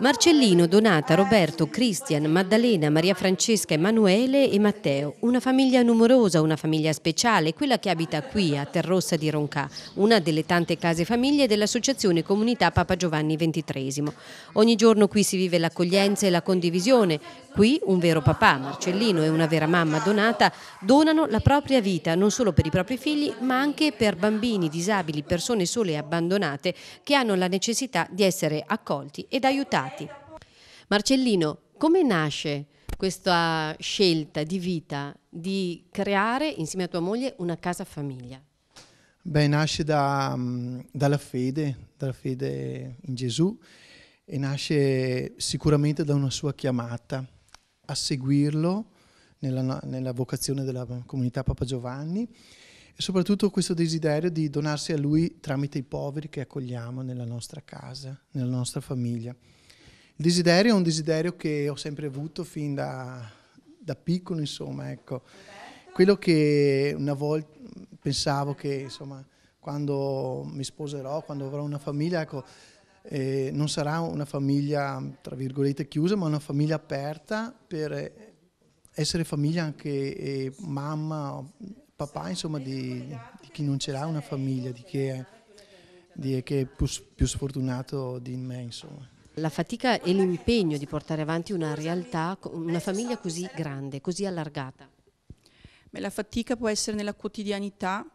Marcellino, Donata, Roberto, Cristian, Maddalena, Maria Francesca, Emanuele e Matteo. Una famiglia numerosa, una famiglia speciale, quella che abita qui a Terrossa di Roncà, una delle tante case famiglie dell'Associazione Comunità Papa Giovanni XXIII. Ogni giorno qui si vive l'accoglienza e la condivisione. Qui un vero papà, Marcellino, e una vera mamma, Donata, donano la propria vita non solo per i propri figli, ma anche per bambini, disabili, persone sole e abbandonate che hanno la necessità di essere accolti ed aiutati stati. Marcellino, come nasce questa scelta di vita di creare insieme a tua moglie una casa famiglia? Beh, nasce da, mm, dalla fede, dalla fede in Gesù e nasce sicuramente da una sua chiamata a seguirlo nella, nella vocazione della comunità Papa Giovanni e soprattutto questo desiderio di donarsi a lui tramite i poveri che accogliamo nella nostra casa, nella nostra famiglia. Il desiderio è un desiderio che ho sempre avuto fin da, da piccolo, insomma, ecco. Quello che una volta pensavo che, insomma, quando mi sposerò, quando avrò una famiglia, ecco, eh, non sarà una famiglia, tra virgolette, chiusa, ma una famiglia aperta per essere famiglia anche eh, mamma, papà, insomma, di, di, chi non ce l'ha una famiglia, di chi è, di chi è più, più sfortunato di me, insomma la fatica e l'impegno di portare avanti una realtà, una famiglia così grande, così allargata? Beh, la fatica può essere nella quotidianità,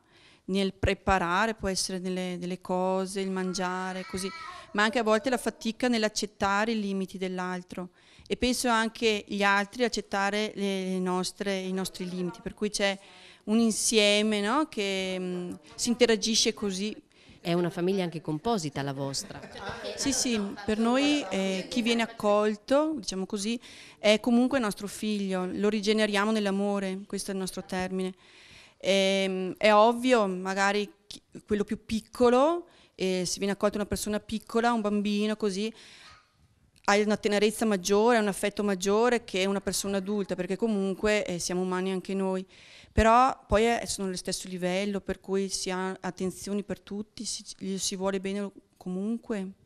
nel preparare, può essere nelle, nelle cose, il mangiare, così, ma anche a volte la fatica nell'accettare i limiti dell'altro e penso anche gli altri accettare nostre, i nostri limiti, per cui c'è un insieme no? che mh, mm, si interagisce così è una famiglia anche composita la vostra. Sì, sì, per noi eh, chi viene accolto, diciamo così, è comunque nostro figlio, lo rigeneriamo nell'amore, questo è il nostro termine. E, ehm, è ovvio, magari chi, quello più piccolo, eh, se viene accolto una persona piccola, un bambino così, hai una tenerezza maggiore, un affetto maggiore che una persona adulta, perché comunque eh, siamo umani anche noi. Però poi è, sono allo stesso livello, per cui si ha attenzioni per tutti, si, si vuole bene comunque.